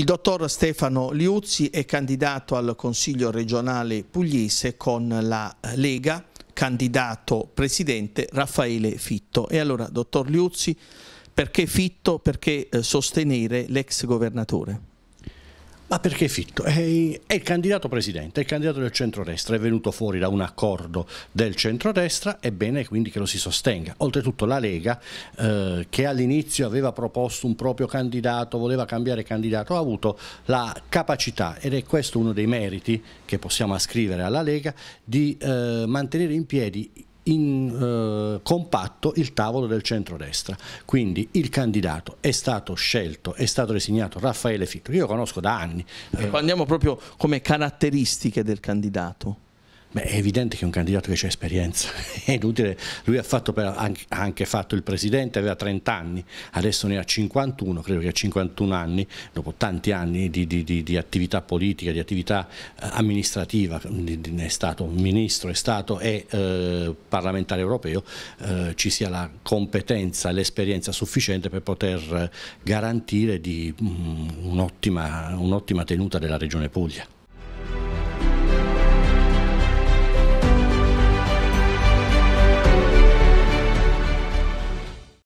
Il dottor Stefano Liuzzi è candidato al Consiglio regionale pugliese con la Lega, candidato presidente Raffaele Fitto. E allora, dottor Liuzzi, perché Fitto? Perché eh, sostenere l'ex governatore? Ma perché Fitto? È, il candidato presidente, è il candidato del centrodestra, è venuto fuori da un accordo del centrodestra, è bene quindi che lo si sostenga. Oltretutto la Lega, eh, che all'inizio aveva proposto un proprio candidato, voleva cambiare candidato, ha avuto la capacità, ed è questo uno dei meriti che possiamo ascrivere alla Lega, di eh, mantenere in piedi in eh, compatto il tavolo del centrodestra. Quindi il candidato è stato scelto, è stato designato Raffaele Fitto, che io conosco da anni. Eh, andiamo proprio come caratteristiche del candidato. Beh, è evidente che è un candidato che c'è esperienza, è inutile, lui ha, fatto per, anche fatto il presidente, aveva 30 anni, adesso ne ha 51, credo che a 51 anni, dopo tanti anni di, di, di, di attività politica, di attività eh, amministrativa, è stato ministro, è stato e eh, parlamentare europeo, eh, ci sia la competenza, e l'esperienza sufficiente per poter garantire mm, un'ottima un tenuta della regione Puglia.